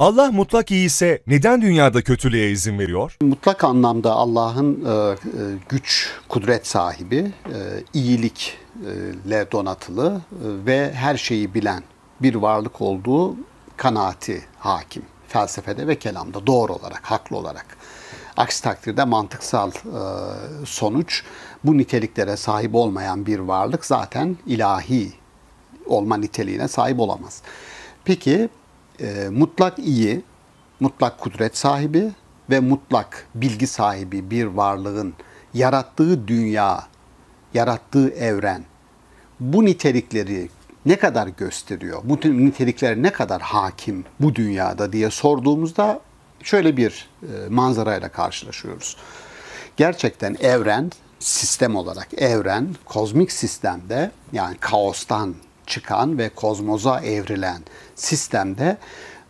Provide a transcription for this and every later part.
Allah mutlak iyi ise neden dünyada kötülüğe izin veriyor? Mutlak anlamda Allah'ın e, e güç, kudret sahibi, e, iyilikle e, donatılı e, ve her şeyi bilen bir varlık olduğu kanaati hakim felsefede ve kelamda doğru olarak, haklı olarak. Aksi takdirde mantıksal e, sonuç bu niteliklere sahip olmayan bir varlık zaten ilahi olma niteliğine sahip olamaz. Peki e, mutlak iyi, mutlak kudret sahibi ve mutlak bilgi sahibi bir varlığın yarattığı dünya, yarattığı evren bu nitelikleri ne kadar gösteriyor? Bu nitelikler ne kadar hakim bu dünyada diye sorduğumuzda şöyle bir e, manzarayla karşılaşıyoruz. Gerçekten evren sistem olarak evren kozmik sistemde yani kaostan çıkan ve kozmoza evrilen sistemde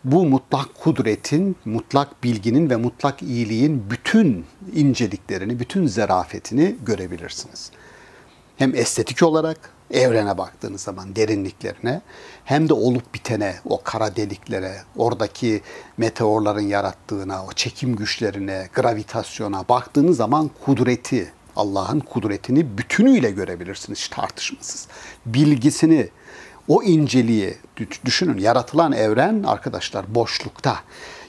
bu mutlak kudretin, mutlak bilginin ve mutlak iyiliğin bütün inceliklerini, bütün zerafetini görebilirsiniz. Hem estetik olarak evrene baktığınız zaman derinliklerine hem de olup bitene, o kara deliklere, oradaki meteorların yarattığına, o çekim güçlerine, gravitasyona baktığınız zaman kudreti, Allah'ın kudretini bütünüyle görebilirsiniz tartışmasız. Bilgisini, o inceliği düşünün. Yaratılan evren arkadaşlar boşlukta.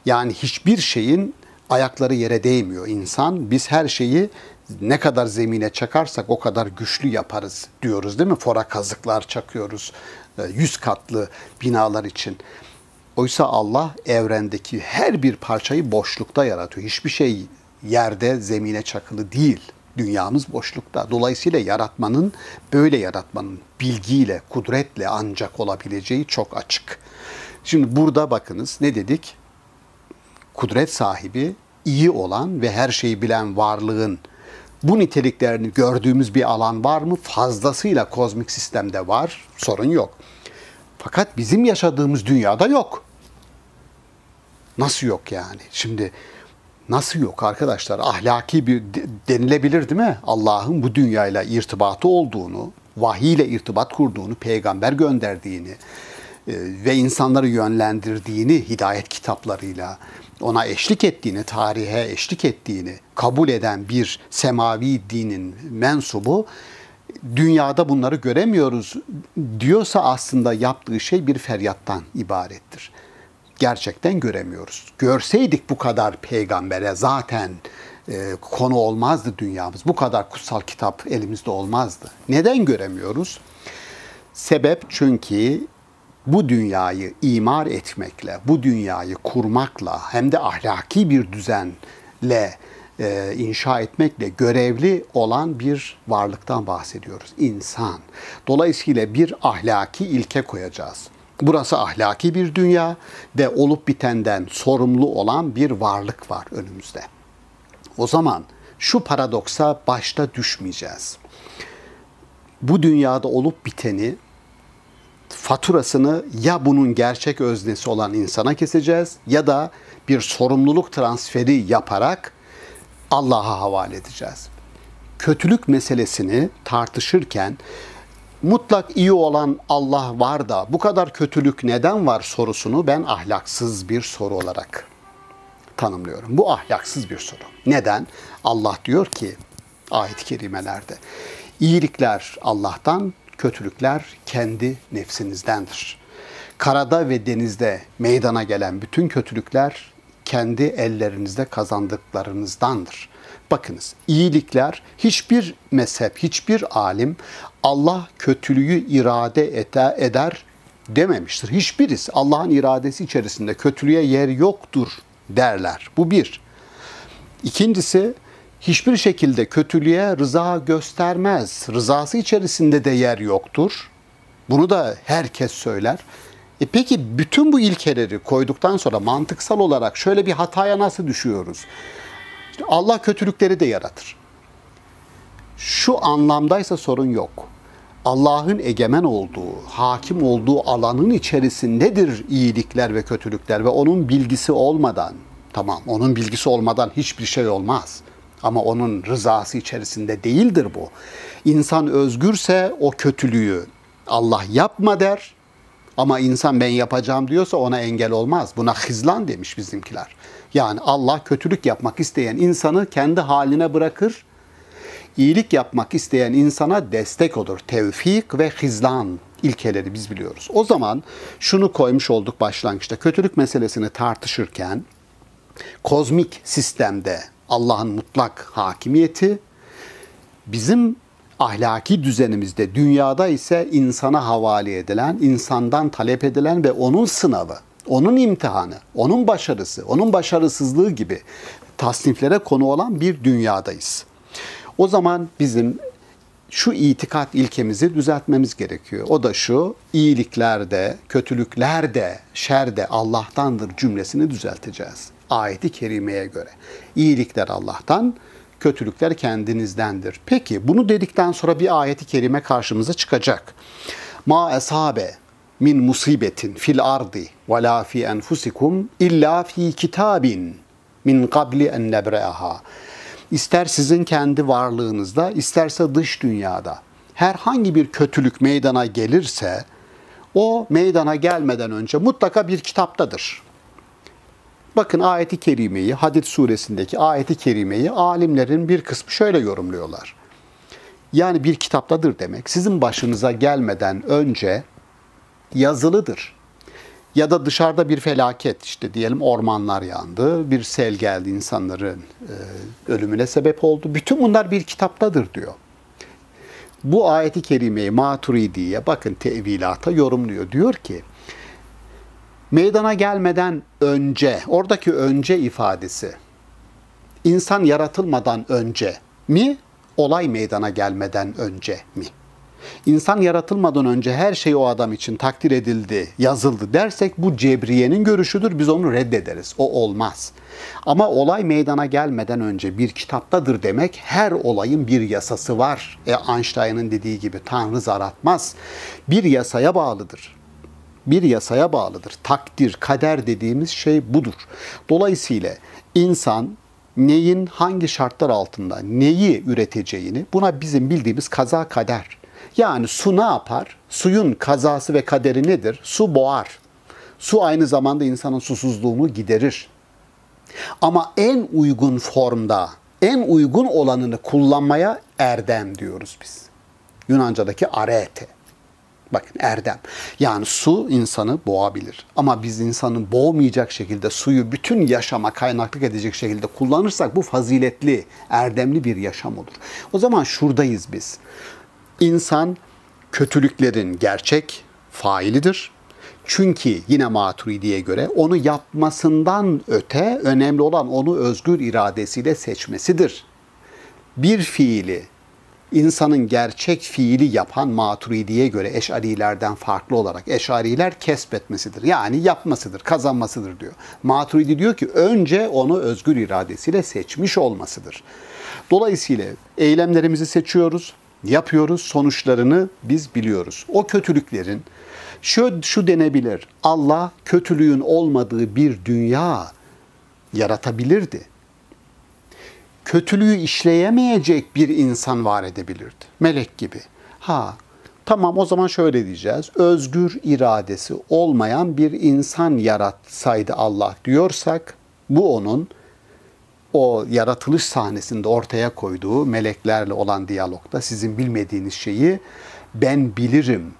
Yani hiçbir şeyin ayakları yere değmiyor insan. Biz her şeyi ne kadar zemine çakarsak o kadar güçlü yaparız diyoruz değil mi? Fora kazıklar çakıyoruz e, yüz katlı binalar için. Oysa Allah evrendeki her bir parçayı boşlukta yaratıyor. Hiçbir şey yerde zemine çakılı değil. Dünyamız boşlukta. Dolayısıyla yaratmanın, böyle yaratmanın bilgiyle, kudretle ancak olabileceği çok açık. Şimdi burada bakınız ne dedik? Kudret sahibi iyi olan ve her şeyi bilen varlığın bu niteliklerini gördüğümüz bir alan var mı? Fazlasıyla kozmik sistemde var, sorun yok. Fakat bizim yaşadığımız dünyada yok. Nasıl yok yani? Şimdi Nasıl yok arkadaşlar? Ahlaki bir denilebilir değil mi? Allah'ın bu dünyayla irtibatı olduğunu, vahiyle irtibat kurduğunu, peygamber gönderdiğini e, ve insanları yönlendirdiğini hidayet kitaplarıyla, ona eşlik ettiğini, tarihe eşlik ettiğini kabul eden bir semavi dinin mensubu dünyada bunları göremiyoruz diyorsa aslında yaptığı şey bir feryattan ibarettir gerçekten göremiyoruz. Görseydik bu kadar peygambere zaten e, konu olmazdı dünyamız. Bu kadar kutsal kitap elimizde olmazdı. Neden göremiyoruz? Sebep çünkü bu dünyayı imar etmekle, bu dünyayı kurmakla hem de ahlaki bir düzenle e, inşa etmekle görevli olan bir varlıktan bahsediyoruz. İnsan. Dolayısıyla bir ahlaki ilke koyacağız Burası ahlaki bir dünya ve olup bitenden sorumlu olan bir varlık var önümüzde. O zaman şu paradoksa başta düşmeyeceğiz. Bu dünyada olup biteni faturasını ya bunun gerçek öznesi olan insana keseceğiz ya da bir sorumluluk transferi yaparak Allah'a havale edeceğiz. Kötülük meselesini tartışırken mutlak iyi olan Allah var da bu kadar kötülük neden var sorusunu ben ahlaksız bir soru olarak tanımlıyorum. Bu ahlaksız bir soru. Neden? Allah diyor ki ayet-i kerimelerde iyilikler Allah'tan, kötülükler kendi nefsinizdendir. Karada ve denizde meydana gelen bütün kötülükler kendi ellerinizde kazandıklarınızdandır. Bakınız iyilikler hiçbir mezhep, hiçbir alim Allah kötülüğü irade eder dememiştir. Hiçbiriz Allah'ın iradesi içerisinde kötülüğe yer yoktur derler. Bu bir. İkincisi hiçbir şekilde kötülüğe rıza göstermez. Rızası içerisinde de yer yoktur. Bunu da herkes söyler. E peki bütün bu ilkeleri koyduktan sonra mantıksal olarak şöyle bir hataya nasıl düşüyoruz? İşte Allah kötülükleri de yaratır. Şu anlamdaysa sorun yok. Allah'ın egemen olduğu, hakim olduğu alanın içerisindedir iyilikler ve kötülükler ve onun bilgisi olmadan, tamam onun bilgisi olmadan hiçbir şey olmaz. Ama onun rızası içerisinde değildir bu. İnsan özgürse o kötülüğü Allah yapma der, ama insan ben yapacağım diyorsa ona engel olmaz. Buna hizlan demiş bizimkiler. Yani Allah kötülük yapmak isteyen insanı kendi haline bırakır. İyilik yapmak isteyen insana destek olur. Tevfik ve hizlan ilkeleri biz biliyoruz. O zaman şunu koymuş olduk başlangıçta. Kötülük meselesini tartışırken kozmik sistemde Allah'ın mutlak hakimiyeti bizim ahlaki düzenimizde, dünyada ise insana havale edilen, insandan talep edilen ve onun sınavı, onun imtihanı, onun başarısı, onun başarısızlığı gibi tasniflere konu olan bir dünyadayız. O zaman bizim şu itikat ilkemizi düzeltmemiz gerekiyor. O da şu, iyiliklerde, kötülüklerde, şerde Allah'tandır cümlesini düzelteceğiz. Ayeti kerimeye göre. İyilikler Allah'tan, kötülükler kendinizdendir. Peki bunu dedikten sonra bir ayeti kerime karşımıza çıkacak. Ma esabe min musibetin fil ardi ve la fi enfusikum illa fi kitabin min qabli en nebreaha. İster sizin kendi varlığınızda, isterse dış dünyada herhangi bir kötülük meydana gelirse o meydana gelmeden önce mutlaka bir kitaptadır. Bakın ayeti kerimeyi, Hadid suresindeki ayeti kerimeyi alimlerin bir kısmı şöyle yorumluyorlar. Yani bir kitaptadır demek. Sizin başınıza gelmeden önce yazılıdır. Ya da dışarıda bir felaket işte diyelim ormanlar yandı, bir sel geldi insanların e, ölümüne sebep oldu. Bütün bunlar bir kitaptadır diyor. Bu ayeti kerimeyi Maturidi'ye bakın tevilata yorumluyor. Diyor ki meydana gelmeden önce, oradaki önce ifadesi, insan yaratılmadan önce mi, olay meydana gelmeden önce mi? İnsan yaratılmadan önce her şey o adam için takdir edildi, yazıldı dersek bu cebriyenin görüşüdür. Biz onu reddederiz. O olmaz. Ama olay meydana gelmeden önce bir kitaptadır demek her olayın bir yasası var. E Einstein'ın dediği gibi Tanrı zaratmaz. Bir yasaya bağlıdır bir yasaya bağlıdır. Takdir, kader dediğimiz şey budur. Dolayısıyla insan neyin hangi şartlar altında neyi üreteceğini buna bizim bildiğimiz kaza kader. Yani su ne yapar? Suyun kazası ve kaderi nedir? Su boğar. Su aynı zamanda insanın susuzluğunu giderir. Ama en uygun formda, en uygun olanını kullanmaya erdem diyoruz biz. Yunanca'daki arete. Bakın erdem. Yani su insanı boğabilir. Ama biz insanın boğmayacak şekilde suyu bütün yaşama kaynaklık edecek şekilde kullanırsak bu faziletli, erdemli bir yaşam olur. O zaman şuradayız biz. İnsan kötülüklerin gerçek failidir. Çünkü yine Maturidi'ye göre onu yapmasından öte önemli olan onu özgür iradesiyle seçmesidir. Bir fiili insanın gerçek fiili yapan maturidiye göre eşarilerden farklı olarak eşariler kesbetmesidir. Yani yapmasıdır, kazanmasıdır diyor. Maturidi diyor ki önce onu özgür iradesiyle seçmiş olmasıdır. Dolayısıyla eylemlerimizi seçiyoruz, yapıyoruz, sonuçlarını biz biliyoruz. O kötülüklerin şu, şu denebilir. Allah kötülüğün olmadığı bir dünya yaratabilirdi kötülüğü işleyemeyecek bir insan var edebilirdi. Melek gibi. Ha tamam o zaman şöyle diyeceğiz. Özgür iradesi olmayan bir insan yaratsaydı Allah diyorsak bu onun o yaratılış sahnesinde ortaya koyduğu meleklerle olan diyalogda sizin bilmediğiniz şeyi ben bilirim.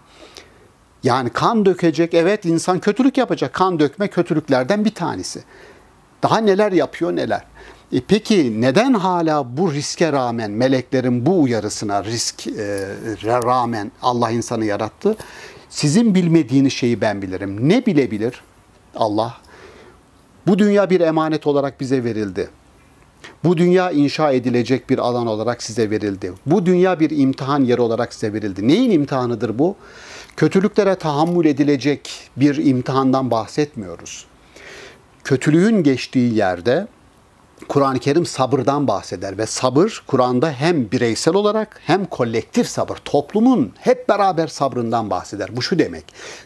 Yani kan dökecek, evet insan kötülük yapacak. Kan dökme kötülüklerden bir tanesi. Daha neler yapıyor neler. E peki neden hala bu riske rağmen meleklerin bu uyarısına risk e, rağmen Allah insanı yarattı? Sizin bilmediğiniz şeyi ben bilirim. Ne bilebilir Allah? Bu dünya bir emanet olarak bize verildi. Bu dünya inşa edilecek bir alan olarak size verildi. Bu dünya bir imtihan yeri olarak size verildi. Neyin imtihanıdır bu? Kötülüklere tahammül edilecek bir imtihandan bahsetmiyoruz. Kötülüğün geçtiği yerde Kur'an-ı Kerim sabırdan bahseder ve sabır Kur'an'da hem bireysel olarak hem kolektif sabır, toplumun hep beraber sabrından bahseder. Bu şu demek,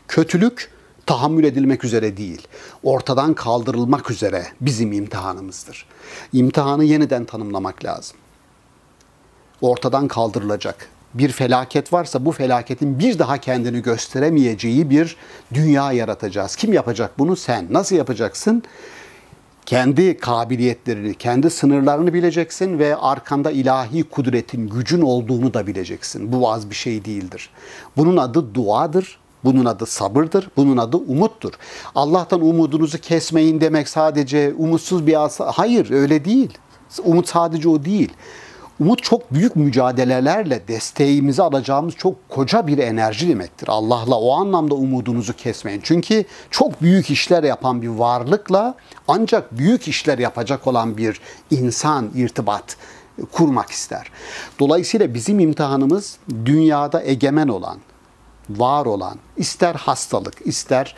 kötülük tahammül edilmek üzere değil, ortadan kaldırılmak üzere bizim imtihanımızdır. İmtihanı yeniden tanımlamak lazım. Ortadan kaldırılacak. Bir felaket varsa bu felaketin bir daha kendini gösteremeyeceği bir dünya yaratacağız. Kim yapacak bunu? Sen. Nasıl yapacaksın? kendi kabiliyetlerini, kendi sınırlarını bileceksin ve arkanda ilahi kudretin, gücün olduğunu da bileceksin. Bu az bir şey değildir. Bunun adı duadır, bunun adı sabırdır, bunun adı umuttur. Allah'tan umudunuzu kesmeyin demek sadece umutsuz bir asa. Hayır, öyle değil. Umut sadece o değil. Umut çok büyük mücadelelerle desteğimizi alacağımız çok koca bir enerji demektir. Allah'la o anlamda umudunuzu kesmeyin. Çünkü çok büyük işler yapan bir varlıkla ancak büyük işler yapacak olan bir insan irtibat kurmak ister. Dolayısıyla bizim imtihanımız dünyada egemen olan, var olan, ister hastalık, ister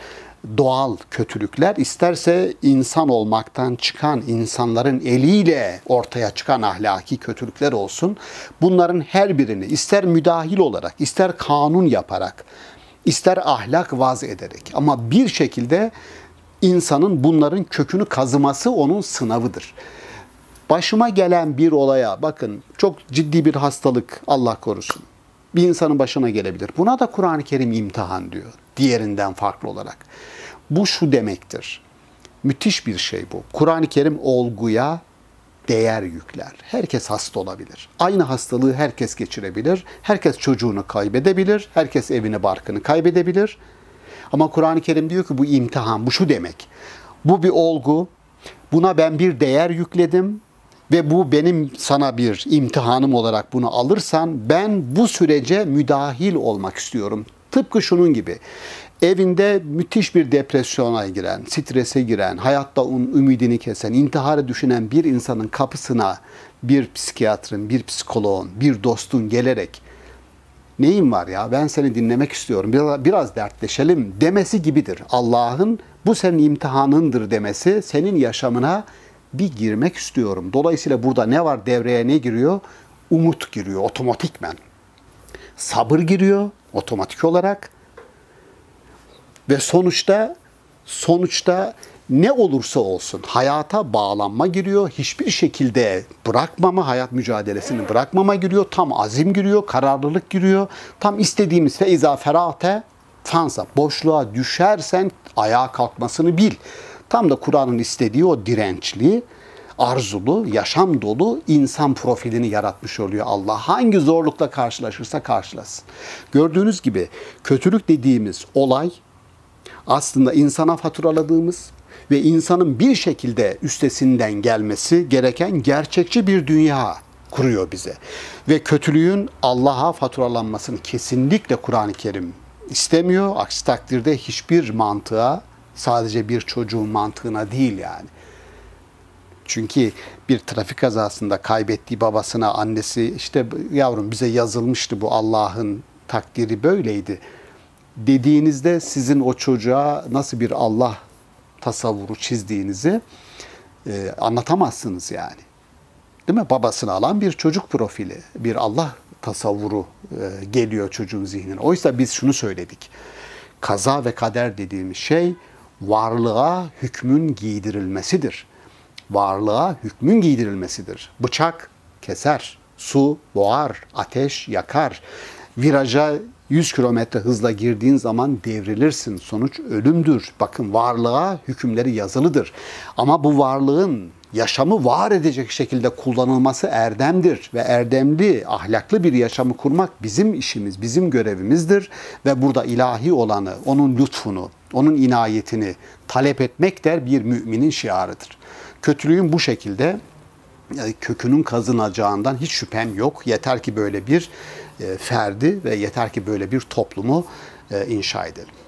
doğal kötülükler, isterse insan olmaktan çıkan insanların eliyle ortaya çıkan ahlaki kötülükler olsun. Bunların her birini ister müdahil olarak, ister kanun yaparak, ister ahlak vaz ederek ama bir şekilde insanın bunların kökünü kazıması onun sınavıdır. Başıma gelen bir olaya bakın çok ciddi bir hastalık Allah korusun. Bir insanın başına gelebilir. Buna da Kur'an-ı Kerim imtihan diyor diğerinden farklı olarak. Bu şu demektir. Müthiş bir şey bu. Kur'an-ı Kerim olguya değer yükler. Herkes hasta olabilir. Aynı hastalığı herkes geçirebilir. Herkes çocuğunu kaybedebilir. Herkes evini barkını kaybedebilir. Ama Kur'an-ı Kerim diyor ki bu imtihan, bu şu demek. Bu bir olgu. Buna ben bir değer yükledim ve bu benim sana bir imtihanım olarak bunu alırsan ben bu sürece müdahil olmak istiyorum. Tıpkı şunun gibi evinde müthiş bir depresyona giren, strese giren, hayatta un ümidini kesen, intiharı düşünen bir insanın kapısına bir psikiyatrın, bir psikoloğun, bir dostun gelerek neyin var ya ben seni dinlemek istiyorum biraz, biraz dertleşelim demesi gibidir. Allah'ın bu senin imtihanındır demesi senin yaşamına bir girmek istiyorum. Dolayısıyla burada ne var devreye ne giriyor? Umut giriyor otomatikmen. Sabır giriyor otomatik olarak. Ve sonuçta sonuçta ne olursa olsun hayata bağlanma giriyor. Hiçbir şekilde bırakmama, hayat mücadelesini bırakmama giriyor. Tam azim giriyor, kararlılık giriyor. Tam istediğimiz fe izâ fansa. Boşluğa düşersen ayağa kalkmasını bil. Tam da Kur'an'ın istediği o dirençli, arzulu, yaşam dolu insan profilini yaratmış oluyor Allah. Hangi zorlukla karşılaşırsa karşılasın. Gördüğünüz gibi kötülük dediğimiz olay aslında insana faturaladığımız ve insanın bir şekilde üstesinden gelmesi gereken gerçekçi bir dünya kuruyor bize. Ve kötülüğün Allah'a faturalanmasını kesinlikle Kur'an-ı Kerim istemiyor. Aksi takdirde hiçbir mantığa, sadece bir çocuğun mantığına değil yani. Çünkü bir trafik kazasında kaybettiği babasına annesi işte yavrum bize yazılmıştı bu Allah'ın takdiri böyleydi dediğinizde sizin o çocuğa nasıl bir Allah tasavvuru çizdiğinizi e, anlatamazsınız yani. Değil mi? Babasını alan bir çocuk profili, bir Allah tasavvuru e, geliyor çocuğun zihnine. Oysa biz şunu söyledik. Kaza ve kader dediğimiz şey varlığa hükmün giydirilmesidir varlığa hükmün giydirilmesidir. Bıçak keser, su boğar, ateş yakar. Viraja 100 kilometre hızla girdiğin zaman devrilirsin. Sonuç ölümdür. Bakın varlığa hükümleri yazılıdır. Ama bu varlığın yaşamı var edecek şekilde kullanılması erdemdir ve erdemli, ahlaklı bir yaşamı kurmak bizim işimiz, bizim görevimizdir ve burada ilahi olanı, onun lütfunu, onun inayetini talep etmek der bir müminin şiarıdır. Kötülüğün bu şekilde e, kökünün kazınacağından hiç şüphem yok. Yeter ki böyle bir e, ferdi ve yeter ki böyle bir toplumu e, inşa edelim.